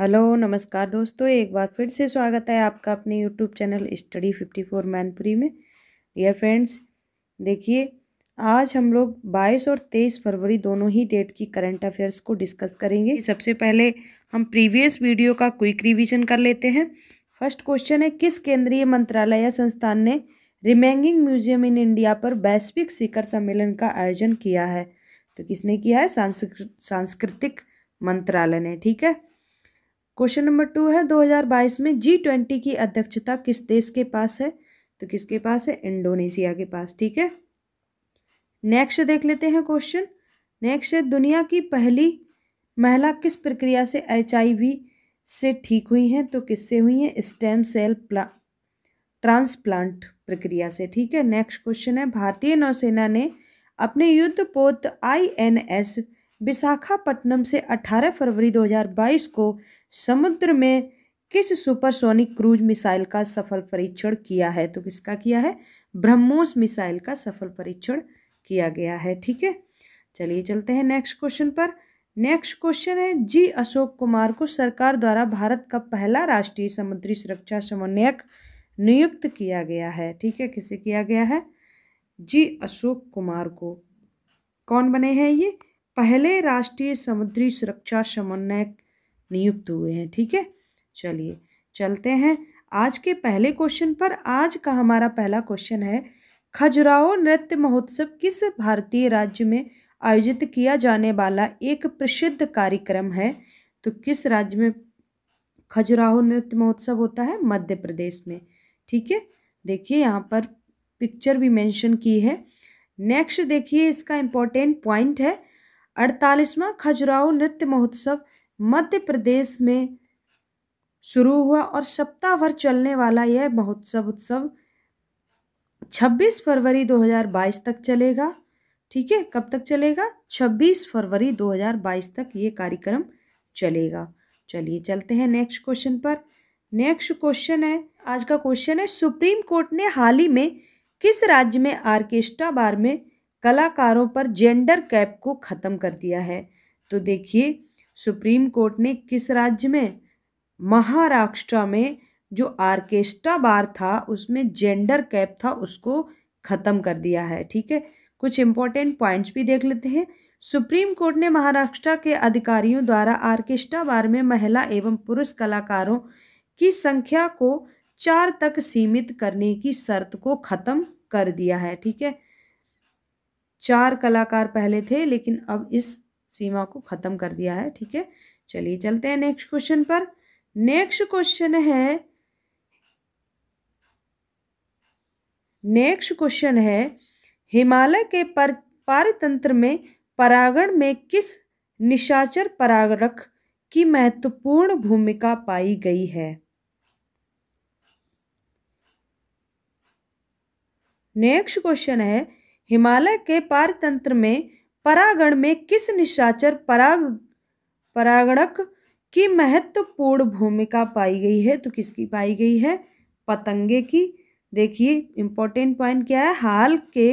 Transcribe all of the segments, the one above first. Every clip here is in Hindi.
हेलो नमस्कार दोस्तों एक बार फिर से स्वागत है आपका अपने YouTube channel study fifty four Mainpuri में डियर फ्रेंड्स देखिए आज हम लोग 22 और 23 फरवरी दोनों ही डेट की करंट अफेयर्स को डिस्कस करेंगे सबसे पहले हम प्रीवियस वीडियो का क्विक रिवीजन कर लेते हैं फर्स्ट क्वेश्चन है किस केंद्रीय मंत्रालय या संस्थान ने रिमेंगिंग म्यूजियम इन इंडिया पर वैश्विक शिखर सम्मेलन का आयोजन किया है तो किसने किया है सांस्कृत सांस्कृतिक मंत्रालय ने ठीक है क्वेश्चन नंबर टू है 2022 में जी ट्वेंटी की अध्यक्षता किस देश के पास है तो किसके पास है इंडोनेशिया के पास ठीक है नेक्स्ट देख लेते हैं क्वेश्चन नेक्स्ट है दुनिया की पहली महिला किस प्रक्रिया से एच से ठीक हुई हैं तो किससे हुई हैं स्टेम सेल प्ला ट्रांसप्लांट प्रक्रिया से ठीक है नेक्स्ट क्वेश्चन है भारतीय नौसेना ने अपने युद्ध पोत आई एन एस विशाखापट्टनम से 18 फरवरी 2022 को समुद्र में किस सुपरसोनिक क्रूज मिसाइल का सफल परीक्षण किया है तो किसका किया है ब्रह्मोस मिसाइल का सफल परीक्षण किया गया है ठीक है चलिए चलते हैं नेक्स्ट क्वेश्चन पर नेक्स्ट क्वेश्चन है जी अशोक कुमार को सरकार द्वारा भारत का पहला राष्ट्रीय समुद्री सुरक्षा समन्वयक नियुक्त किया गया है ठीक है किसे किया गया है जी अशोक कुमार को कौन बने हैं ये पहले राष्ट्रीय समुद्री सुरक्षा समन्वयक नियुक्त हुए हैं ठीक है चलिए चलते हैं आज के पहले क्वेश्चन पर आज का हमारा पहला क्वेश्चन है खजुराहो नृत्य महोत्सव किस भारतीय राज्य में आयोजित किया जाने वाला एक प्रसिद्ध कार्यक्रम है तो किस राज्य में खजुराहो नृत्य महोत्सव होता है मध्य प्रदेश में ठीक है देखिए यहाँ पर पिक्चर भी मेंशन की है नेक्स्ट देखिए इसका इम्पोर्टेंट पॉइंट है अड़तालीसवां खजुराहो नृत्य महोत्सव मध्य प्रदेश में शुरू हुआ और सप्ताह भर चलने वाला यह महोत्सव उत्सव 26 फरवरी 2022 तक चलेगा ठीक है कब तक चलेगा 26 फरवरी 2022 तक ये कार्यक्रम चलेगा चलिए चलते हैं नेक्स्ट क्वेश्चन पर नेक्स्ट क्वेश्चन है आज का क्वेश्चन है सुप्रीम कोर्ट ने हाल ही में किस राज्य में आर्केस्ट्रा बार में कलाकारों पर जेंडर कैप को ख़त्म कर दिया है तो देखिए सुप्रीम कोर्ट ने किस राज्य में महाराष्ट्र में जो आर्केस्ट्रा बार था उसमें जेंडर कैप था उसको ख़त्म कर दिया है ठीक है कुछ इम्पोर्टेंट पॉइंट्स भी देख लेते हैं सुप्रीम कोर्ट ने महाराष्ट्र के अधिकारियों द्वारा आर्केस्ट्रा बार में महिला एवं पुरुष कलाकारों की संख्या को चार तक सीमित करने की शर्त को ख़त्म कर दिया है ठीक है चार कलाकार पहले थे लेकिन अब इस सीमा को ख़त्म कर दिया है ठीक है चलिए चलते हैं नेक्स्ट क्वेश्चन पर नेक्स्ट क्वेश्चन है नेक्स्ट क्वेश्चन है हिमालय के पर पारितंत्र में परागण में किस निशाचर परागरक की महत्वपूर्ण भूमिका पाई गई है नेक्स्ट क्वेश्चन है हिमालय के पारतंत्र में परागण में किस निशाचर पराग परागणक की महत्वपूर्ण भूमिका पाई गई है तो किसकी पाई गई है पतंगे की देखिए इम्पोर्टेंट पॉइंट क्या है हाल के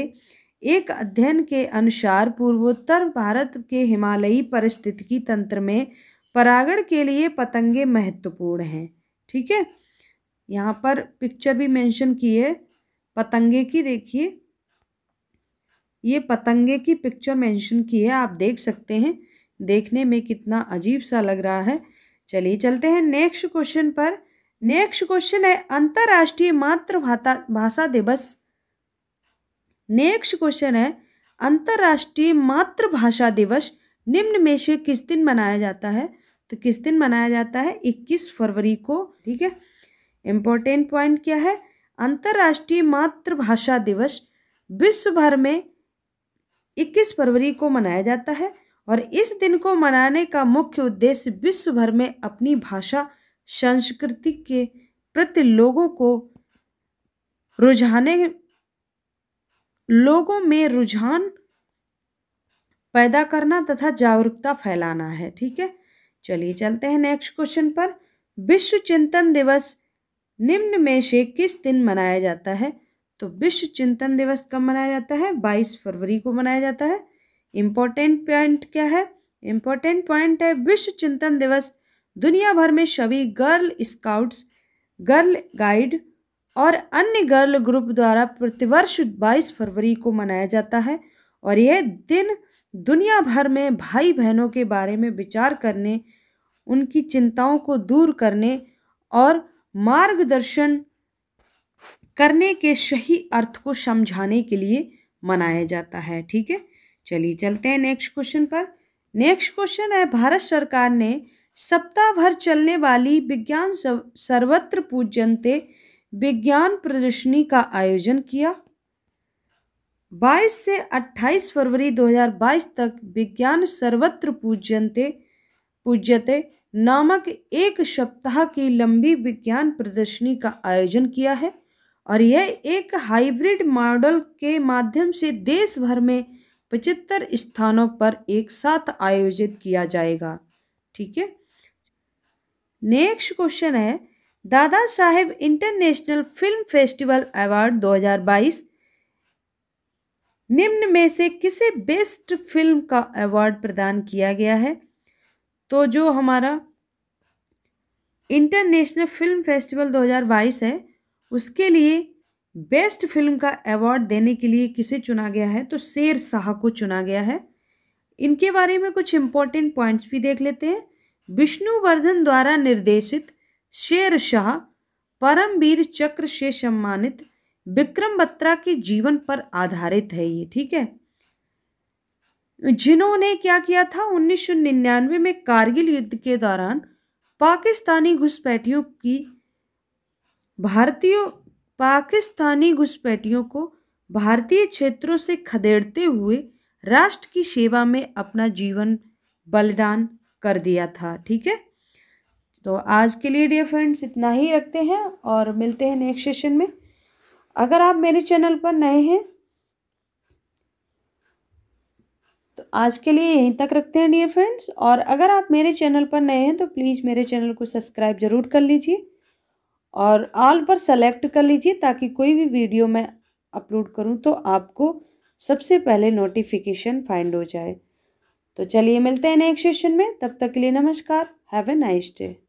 एक अध्ययन के अनुसार पूर्वोत्तर भारत के हिमालयी परिस्थितिकी तंत्र में परागण के लिए पतंगे महत्वपूर्ण हैं ठीक है यहाँ पर पिक्चर भी मेंशन की है पतंगे की देखिए ये पतंगे की पिक्चर मेंशन की है आप देख सकते हैं देखने में कितना अजीब सा लग रहा है चलिए चलते हैं नेक्स्ट क्वेश्चन पर नेक्स्ट क्वेश्चन है अंतर्राष्ट्रीय मातृभाषा भाषा दिवस नेक्स्ट क्वेश्चन है अंतर्राष्ट्रीय मातृभाषा दिवस निम्न में से किस दिन मनाया जाता है तो किस दिन मनाया जाता है 21 फरवरी को ठीक है इम्पोर्टेंट पॉइंट क्या है अंतर्राष्ट्रीय मातृभाषा दिवस विश्व भर में 21 फरवरी को मनाया जाता है और इस दिन को मनाने का मुख्य उद्देश्य विश्व भर में अपनी भाषा संस्कृति के प्रति लोगों को रुझाने लोगों में रुझान पैदा करना तथा जागरूकता फैलाना है ठीक है चलिए चलते हैं नेक्स्ट क्वेश्चन पर विश्व चिंतन दिवस निम्न में से किस दिन मनाया जाता है तो विश्व चिंतन दिवस कब मनाया जाता है बाईस फरवरी को मनाया जाता है इम्पोर्टेंट पॉइंट क्या है इम्पोर्टेंट पॉइंट है विश्व चिंतन दिवस दुनिया भर में सभी गर्ल स्काउट्स गर्ल गाइड और अन्य गर्ल ग्रुप द्वारा प्रतिवर्ष 22 फरवरी को मनाया जाता है और यह दिन दुनिया भर में भाई बहनों के बारे में विचार करने उनकी चिंताओं को दूर करने और मार्गदर्शन करने के सही अर्थ को समझाने के लिए मनाया जाता है ठीक है चलिए चलते हैं नेक्स्ट क्वेश्चन पर नेक्स्ट क्वेश्चन है भारत सरकार ने सप्ताह भर चलने वाली विज्ञान सर्वत्र पूजनते विज्ञान प्रदर्शनी का आयोजन किया 22 से 28 फरवरी 2022 तक विज्ञान सर्वत्र पूजनते पूज्यते नामक एक सप्ताह की लंबी विज्ञान प्रदर्शनी का आयोजन किया है और यह एक हाइब्रिड मॉडल के माध्यम से देश भर में पचहत्तर स्थानों पर एक साथ आयोजित किया जाएगा ठीक है नेक्स्ट क्वेश्चन है Dada Saheb international film festival award 2022 निम्न में से किसे बेस्ट फिल्म का अवार्ड प्रदान किया गया है तो जो हमारा इंटरनेशनल फिल्म फेस्टिवल 2022 है उसके लिए बेस्ट फिल्म का अवार्ड देने के लिए किसे चुना गया है तो शेर शाह को चुना गया है इनके बारे में कुछ इम्पोर्टेंट पॉइंट्स भी देख लेते हैं विष्णुवर्धन द्वारा निर्देशित शेर शाह परमवीर चक्र से सम्मानित विक्रम बत्रा के जीवन पर आधारित है ये ठीक है जिन्होंने क्या किया था 1999 में कारगिल युद्ध के दौरान पाकिस्तानी घुसपैठियों की भारतीयों पाकिस्तानी घुसपैठियों को भारतीय क्षेत्रों से खदेड़ते हुए राष्ट्र की सेवा में अपना जीवन बलिदान कर दिया था ठीक है तो आज के लिए डियर फ्रेंड्स इतना ही रखते हैं और मिलते हैं नेक्स्ट सेशन में अगर आप मेरे चैनल पर नए हैं तो आज के लिए यहीं तक रखते हैं डियर फ्रेंड्स और अगर आप मेरे चैनल पर नए हैं तो प्लीज़ मेरे चैनल को सब्सक्राइब ज़रूर कर लीजिए और ऑल पर सेलेक्ट कर लीजिए ताकि कोई भी वीडियो मैं अपलोड करूं तो आपको सबसे पहले नोटिफिकेशन फाइंड हो जाए तो चलिए मिलते हैं नेक्स्ट सेशन में तब तक के लिए नमस्कार हैव ए नाइस डे